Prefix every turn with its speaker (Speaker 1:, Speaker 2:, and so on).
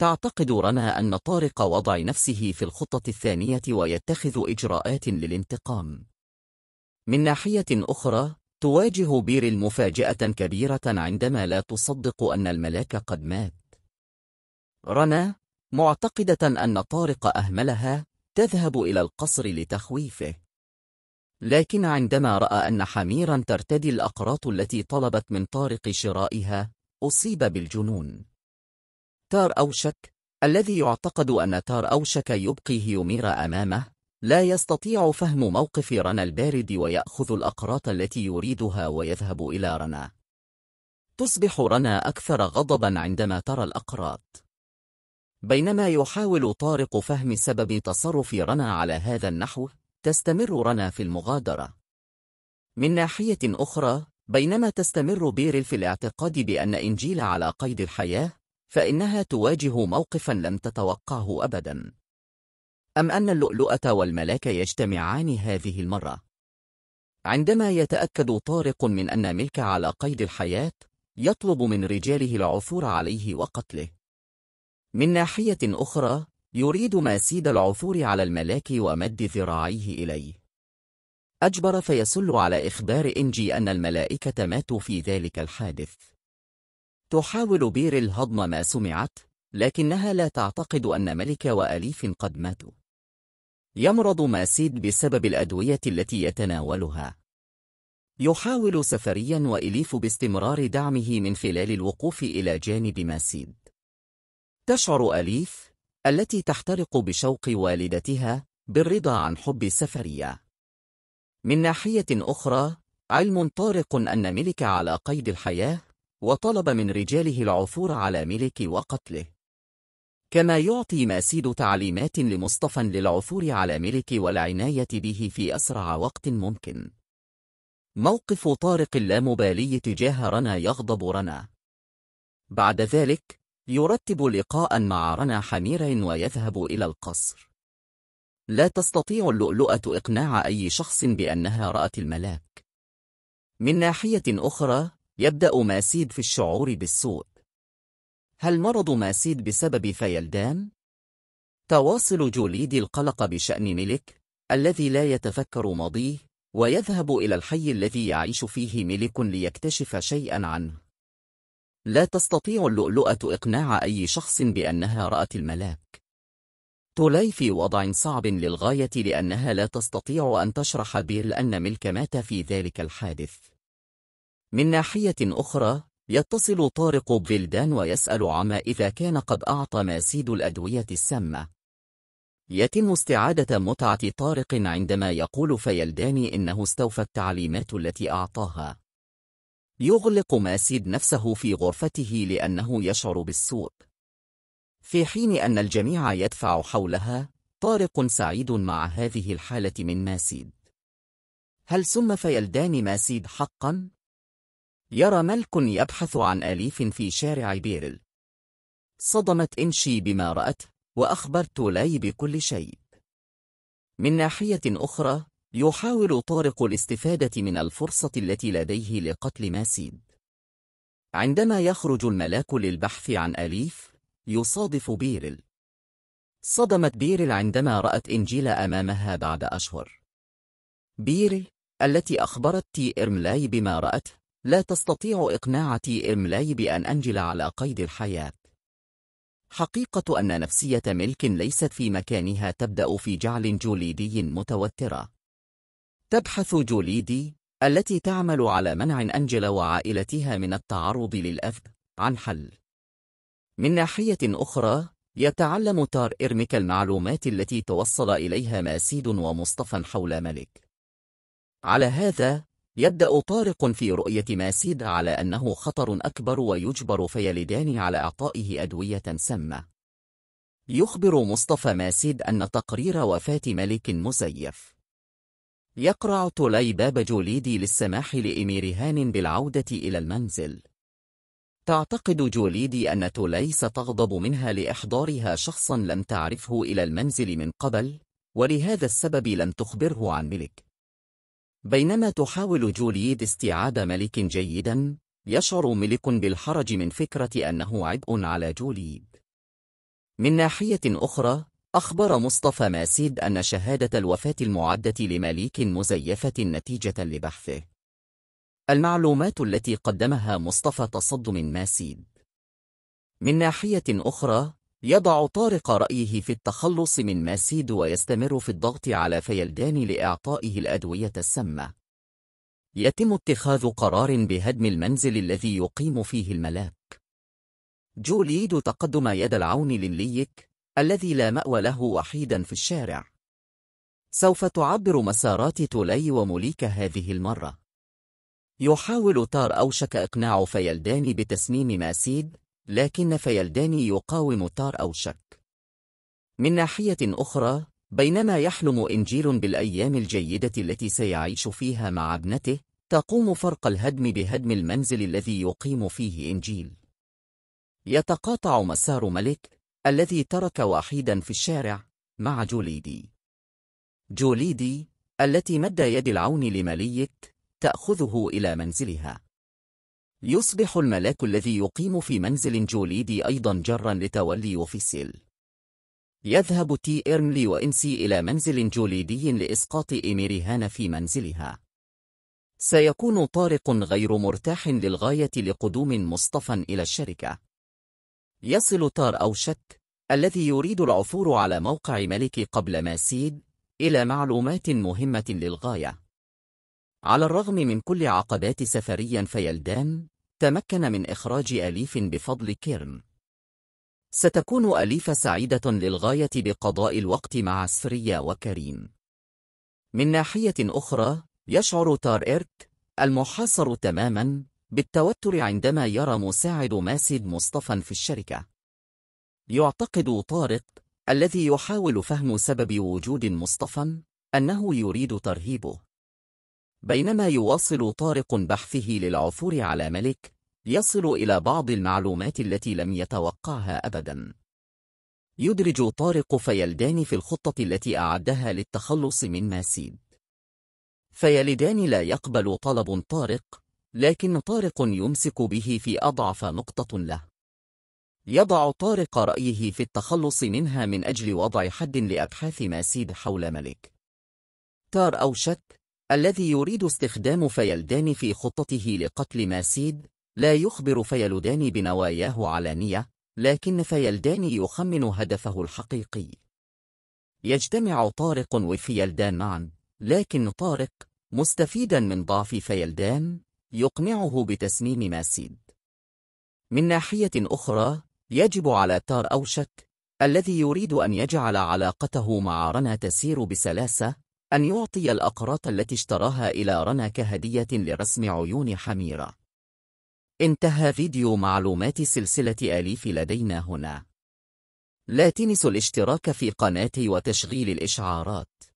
Speaker 1: تعتقد رنا أن طارق وضع نفسه في الخطة الثانية ويتخذ إجراءات للانتقام. من ناحية أخرى، تواجه بيرل مفاجأة كبيرة عندما لا تصدق أن الملاك قد مات. رنا، معتقدة أن طارق أهملها، تذهب إلى القصر لتخويفه. لكن عندما رأى أن حميرا ترتدي الأقراط التي طلبت من طارق شرائها، أصيب بالجنون. تار أوشك الذي يعتقد أن تار أوشك يبقي هيوميرا أمامه لا يستطيع فهم موقف رنا البارد ويأخذ الأقراط التي يريدها ويذهب إلى رنا تصبح رنا أكثر غضبا عندما ترى الأقراط بينما يحاول طارق فهم سبب تصرف رنا على هذا النحو تستمر رنا في المغادرة من ناحية أخرى بينما تستمر بيرل في الاعتقاد بأن إنجيل على قيد الحياة فإنها تواجه موقفا لم تتوقعه أبدا أم أن اللؤلؤة والملاك يجتمعان هذه المرة عندما يتأكد طارق من أن ملك على قيد الحياة يطلب من رجاله العثور عليه وقتله من ناحية أخرى يريد ماسيد العثور على الملاك ومد ذراعيه إليه أجبر فيسل على إخبار إنجي أن الملائكة ماتوا في ذلك الحادث تحاول بير الهضم ما سمعت لكنها لا تعتقد أن ملك وأليف قد ماتوا يمرض ماسيد بسبب الأدوية التي يتناولها يحاول سفريا وإليف باستمرار دعمه من خلال الوقوف إلى جانب ماسيد تشعر أليف التي تحترق بشوق والدتها بالرضا عن حب سفريا من ناحية أخرى علم طارق أن ملك على قيد الحياة وطلب من رجاله العثور على ملك وقتله كما يعطي ماسيد تعليمات لمصطفى للعثور على ملك والعناية به في أسرع وقت ممكن موقف طارق اللامبالي تجاه رنا يغضب رنا بعد ذلك يرتب لقاء مع رنا حمير ويذهب إلى القصر لا تستطيع اللؤلؤة إقناع أي شخص بأنها رأت الملاك من ناحية أخرى يبدأ ماسيد في الشعور بالسوء. هل مرض ماسيد بسبب فيلدان؟ تواصل جوليد القلق بشأن ملك الذي لا يتفكر ماضيه ويذهب إلى الحي الذي يعيش فيه ملك ليكتشف شيئا عنه. لا تستطيع اللؤلؤة إقناع أي شخص بأنها رأت الملاك. تولاي في وضع صعب للغاية لأنها لا تستطيع أن تشرح بيل أن ملك مات في ذلك الحادث. من ناحية أخرى يتصل طارق بفيلدان ويسأل عما إذا كان قد أعطى ماسيد الأدوية السامة يتم استعادة متعة طارق عندما يقول فيلدان إنه استوفى التعليمات التي أعطاها يغلق ماسيد نفسه في غرفته لأنه يشعر بالسوء في حين أن الجميع يدفع حولها طارق سعيد مع هذه الحالة من ماسيد هل سم فيلدان ماسيد حقا؟ يرى ملك يبحث عن أليف في شارع بيرل صدمت إنشي بما رأته وأخبرت لاي بكل شيء من ناحية أخرى يحاول طارق الاستفادة من الفرصة التي لديه لقتل ماسيد عندما يخرج الملاك للبحث عن أليف يصادف بيرل صدمت بيرل عندما رأت إنجيلا أمامها بعد أشهر بيرل التي أخبرت تي إرملاي بما رأته لا تستطيع إقناع تي إم لاي بأن أنجل على قيد الحياة. حقيقة أن نفسية ملك ليست في مكانها تبدأ في جعل جوليدي متوترة. تبحث جوليدي التي تعمل على منع أنجل وعائلتها من التعرض للأذى عن حل. من ناحية أخرى، يتعلم تار إرميك المعلومات التي توصل إليها ماسيد ومصطفى حول ملك. على هذا، يبدأ طارق في رؤية ماسيد على أنه خطر أكبر ويجبر فيلدان على إعطائه أدوية سامة. يخبر مصطفى ماسيد أن تقرير وفاة ملك مزيف. يقرع تولي باب جوليدي للسماح لإمير هان بالعودة إلى المنزل. تعتقد جوليدي أن تولي ستغضب منها لإحضارها شخصا لم تعرفه إلى المنزل من قبل، ولهذا السبب لم تخبره عن ملك. بينما تحاول جولييد استيعاب ملك جيدا يشعر ملك بالحرج من فكرة أنه عبء على جولييد من ناحية أخرى أخبر مصطفى ماسيد أن شهادة الوفاة المعدة لمليك مزيفة نتيجة لبحثه المعلومات التي قدمها مصطفى تصدم ماسيد من ناحية أخرى يضع طارق رأيه في التخلص من ماسيد ويستمر في الضغط على فيلدان لإعطائه الأدوية السامة. يتم اتخاذ قرار بهدم المنزل الذي يقيم فيه الملاك. جوليد تقدم يد العون لليك الذي لا مأوى له وحيدا في الشارع. سوف تعبر مسارات تولي وموليك هذه المرة. يحاول تار أوشك إقناع فيلدان بتسميم ماسيد لكن فيلداني يقاوم تار أو شك من ناحية أخرى بينما يحلم إنجيل بالأيام الجيدة التي سيعيش فيها مع ابنته تقوم فرق الهدم بهدم المنزل الذي يقيم فيه إنجيل يتقاطع مسار ملك الذي ترك وحيدا في الشارع مع جوليدي جوليدي التي مد يد العون لمليك تأخذه إلى منزلها يصبح الملاك الذي يقيم في منزل جوليدي أيضا جرا لتولي وفيسيل يذهب تي إيرنلي وإنسي إلى منزل جوليدي لإسقاط إميريهان في منزلها سيكون طارق غير مرتاح للغاية لقدوم مصطفى إلى الشركة يصل تار أو شك الذي يريد العثور على موقع ملك قبل ما سيد إلى معلومات مهمة للغاية على الرغم من كل عقبات سفريا فيلدان تمكن من إخراج أليف بفضل كيرن ستكون أليف سعيدة للغاية بقضاء الوقت مع سريا وكريم من ناحية أخرى يشعر تار إيرت المحاصر تماما بالتوتر عندما يرى مساعد ماسد مصطفى في الشركة يعتقد طارق الذي يحاول فهم سبب وجود مصطفى أنه يريد ترهيبه بينما يواصل طارق بحثه للعثور على ملك يصل إلى بعض المعلومات التي لم يتوقعها أبدا يدرج طارق فيلدان في الخطة التي أعدها للتخلص من ماسيد فيلدان لا يقبل طلب طارق لكن طارق يمسك به في أضعف نقطة له يضع طارق رأيه في التخلص منها من أجل وضع حد لأبحاث ماسيد حول ملك تار أو شك الذي يريد استخدام فيلدان في خطته لقتل ماسيد لا يخبر فيلدان بنواياه علانية لكن فيلدان يخمن هدفه الحقيقي يجتمع طارق وفيلدان معا لكن طارق مستفيدا من ضعف فيلدان يقنعه بتسميم ماسيد من ناحية أخرى يجب على تار أوشك الذي يريد أن يجعل علاقته مع رنا تسير بسلاسة أن يعطي الأقراط التي اشتراها إلى رنا كهدية لرسم عيون حميرة انتهى فيديو معلومات سلسلة آليف لدينا هنا لا تنسوا الاشتراك في قناتي وتشغيل الإشعارات